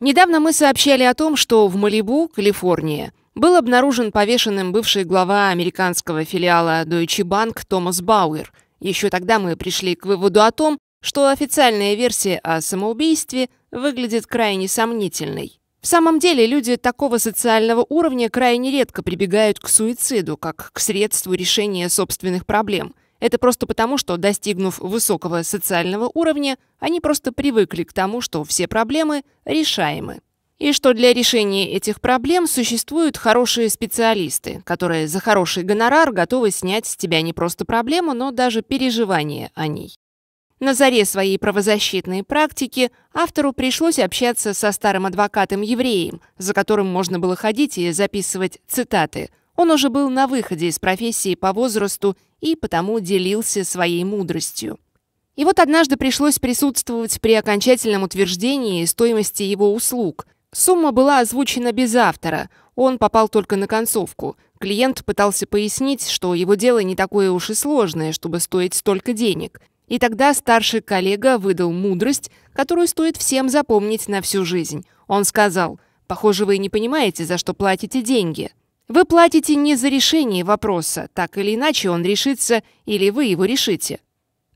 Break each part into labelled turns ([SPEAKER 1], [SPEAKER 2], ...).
[SPEAKER 1] Недавно мы сообщали о том, что в Малибу, Калифорния, был обнаружен повешенным бывший глава американского филиала Deutsche Bank Томас Бауэр. Еще тогда мы пришли к выводу о том, что официальная версия о самоубийстве выглядит крайне сомнительной. В самом деле люди такого социального уровня крайне редко прибегают к суициду, как к средству решения собственных проблем – это просто потому, что, достигнув высокого социального уровня, они просто привыкли к тому, что все проблемы решаемы. И что для решения этих проблем существуют хорошие специалисты, которые за хороший гонорар готовы снять с тебя не просто проблему, но даже переживания о ней. На заре своей правозащитной практики автору пришлось общаться со старым адвокатом-евреем, за которым можно было ходить и записывать цитаты – он уже был на выходе из профессии по возрасту и потому делился своей мудростью. И вот однажды пришлось присутствовать при окончательном утверждении стоимости его услуг. Сумма была озвучена без автора, он попал только на концовку. Клиент пытался пояснить, что его дело не такое уж и сложное, чтобы стоить столько денег. И тогда старший коллега выдал мудрость, которую стоит всем запомнить на всю жизнь. Он сказал, «Похоже, вы не понимаете, за что платите деньги». Вы платите не за решение вопроса, так или иначе он решится, или вы его решите.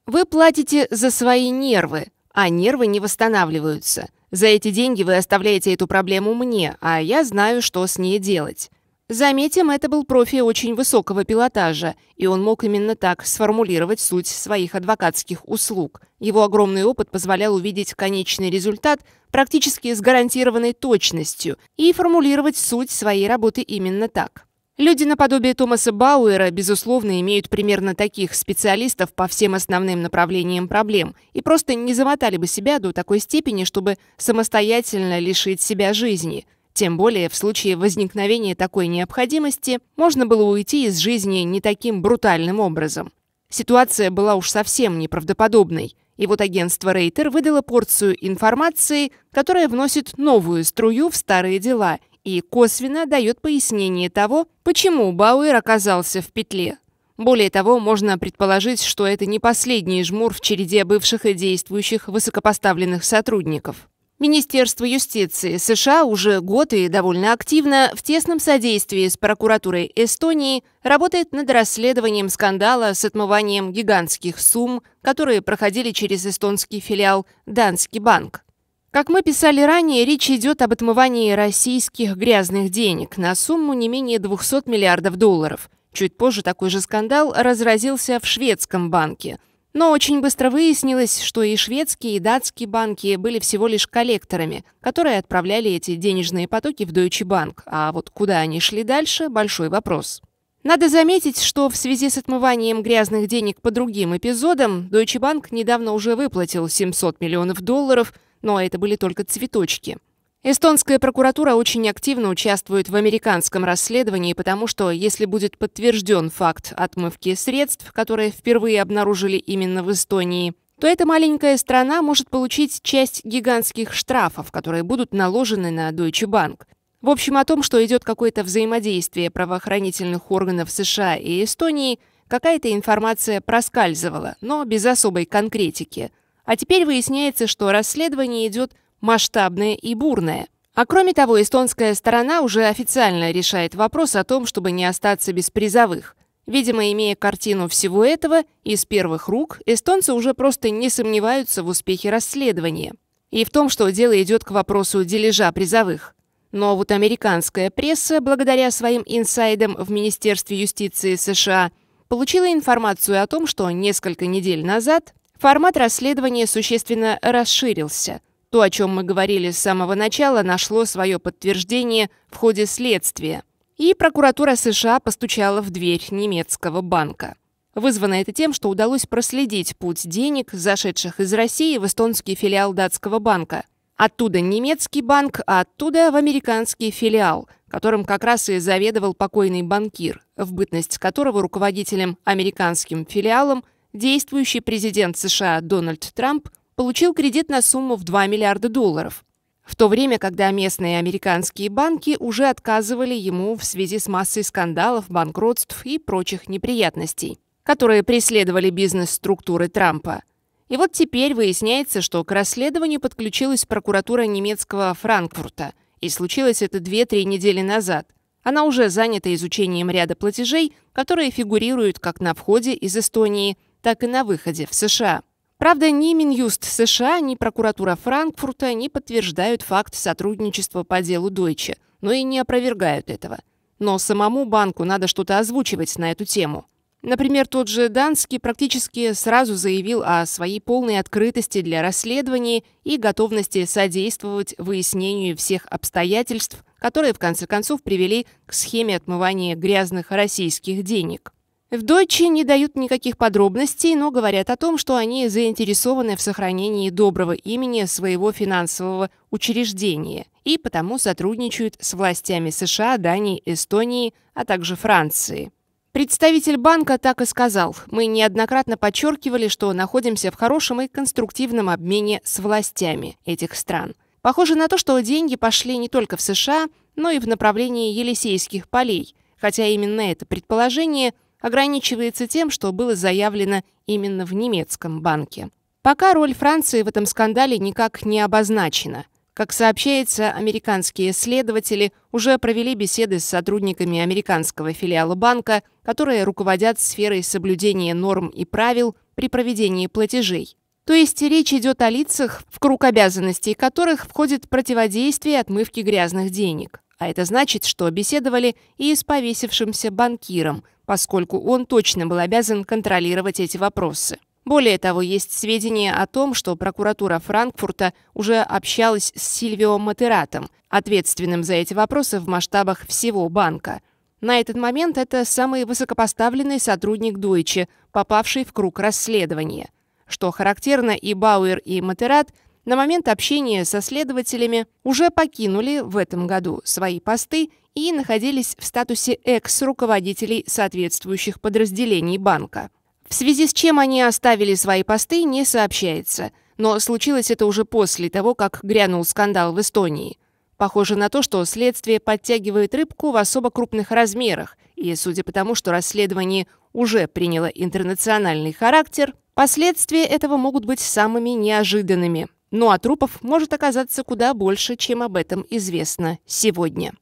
[SPEAKER 1] Вы платите за свои нервы, а нервы не восстанавливаются. За эти деньги вы оставляете эту проблему мне, а я знаю, что с ней делать. Заметим, это был профи очень высокого пилотажа, и он мог именно так сформулировать суть своих адвокатских услуг. Его огромный опыт позволял увидеть конечный результат практически с гарантированной точностью и формулировать суть своей работы именно так. Люди наподобие Томаса Бауэра, безусловно, имеют примерно таких специалистов по всем основным направлениям проблем и просто не замотали бы себя до такой степени, чтобы самостоятельно лишить себя жизни – тем более, в случае возникновения такой необходимости, можно было уйти из жизни не таким брутальным образом. Ситуация была уж совсем неправдоподобной, и вот агентство Рейтер выдало порцию информации, которая вносит новую струю в старые дела и косвенно дает пояснение того, почему Бауэр оказался в петле. Более того, можно предположить, что это не последний жмур в череде бывших и действующих высокопоставленных сотрудников. Министерство юстиции США уже год и довольно активно в тесном содействии с прокуратурой Эстонии работает над расследованием скандала с отмыванием гигантских сумм, которые проходили через эстонский филиал «Данский банк». Как мы писали ранее, речь идет об отмывании российских грязных денег на сумму не менее 200 миллиардов долларов. Чуть позже такой же скандал разразился в шведском банке – но очень быстро выяснилось, что и шведские, и датские банки были всего лишь коллекторами, которые отправляли эти денежные потоки в Deutsche Bank, а вот куда они шли дальше – большой вопрос. Надо заметить, что в связи с отмыванием грязных денег по другим эпизодам Deutsche Bank недавно уже выплатил 700 миллионов долларов, но это были только цветочки – Эстонская прокуратура очень активно участвует в американском расследовании, потому что, если будет подтвержден факт отмывки средств, которые впервые обнаружили именно в Эстонии, то эта маленькая страна может получить часть гигантских штрафов, которые будут наложены на Deutsche Bank. В общем, о том, что идет какое-то взаимодействие правоохранительных органов США и Эстонии, какая-то информация проскальзывала, но без особой конкретики. А теперь выясняется, что расследование идет масштабное и бурное. А кроме того, эстонская сторона уже официально решает вопрос о том, чтобы не остаться без призовых. Видимо, имея картину всего этого, из первых рук эстонцы уже просто не сомневаются в успехе расследования и в том, что дело идет к вопросу дележа призовых. Но вот американская пресса, благодаря своим инсайдам в Министерстве юстиции США, получила информацию о том, что несколько недель назад формат расследования существенно расширился – то, о чем мы говорили с самого начала, нашло свое подтверждение в ходе следствия. И прокуратура США постучала в дверь немецкого банка. Вызвано это тем, что удалось проследить путь денег, зашедших из России в эстонский филиал датского банка. Оттуда немецкий банк, а оттуда в американский филиал, которым как раз и заведовал покойный банкир, в бытность которого руководителем американским филиалом действующий президент США Дональд Трамп получил кредит на сумму в 2 миллиарда долларов. В то время, когда местные американские банки уже отказывали ему в связи с массой скандалов, банкротств и прочих неприятностей, которые преследовали бизнес-структуры Трампа. И вот теперь выясняется, что к расследованию подключилась прокуратура немецкого Франкфурта, и случилось это 2-3 недели назад. Она уже занята изучением ряда платежей, которые фигурируют как на входе из Эстонии, так и на выходе в США. Правда, ни Минюст США, ни прокуратура Франкфурта не подтверждают факт сотрудничества по делу Дойче, но и не опровергают этого. Но самому банку надо что-то озвучивать на эту тему. Например, тот же Данский практически сразу заявил о своей полной открытости для расследований и готовности содействовать выяснению всех обстоятельств, которые в конце концов привели к схеме отмывания грязных российских денег. В Deutsche не дают никаких подробностей, но говорят о том, что они заинтересованы в сохранении доброго имени своего финансового учреждения и потому сотрудничают с властями США, Дании, Эстонии, а также Франции. Представитель банка так и сказал. Мы неоднократно подчеркивали, что находимся в хорошем и конструктивном обмене с властями этих стран. Похоже на то, что деньги пошли не только в США, но и в направлении Елисейских полей, хотя именно это предположение – ограничивается тем, что было заявлено именно в немецком банке. Пока роль Франции в этом скандале никак не обозначена. Как сообщается, американские следователи уже провели беседы с сотрудниками американского филиала банка, которые руководят сферой соблюдения норм и правил при проведении платежей. То есть речь идет о лицах, в круг обязанностей которых входит противодействие отмывки грязных денег. А это значит, что беседовали и с повесившимся банкиром, поскольку он точно был обязан контролировать эти вопросы. Более того, есть сведения о том, что прокуратура Франкфурта уже общалась с Сильвио Матератом, ответственным за эти вопросы в масштабах всего банка. На этот момент это самый высокопоставленный сотрудник Дойче, попавший в круг расследования. Что характерно, и Бауэр, и Матерат на момент общения со следователями уже покинули в этом году свои посты и находились в статусе экс-руководителей соответствующих подразделений банка. В связи с чем они оставили свои посты, не сообщается, но случилось это уже после того, как грянул скандал в Эстонии. Похоже на то, что следствие подтягивает рыбку в особо крупных размерах, и судя по тому, что расследование уже приняло интернациональный характер, последствия этого могут быть самыми неожиданными – ну а трупов может оказаться куда больше, чем об этом известно сегодня.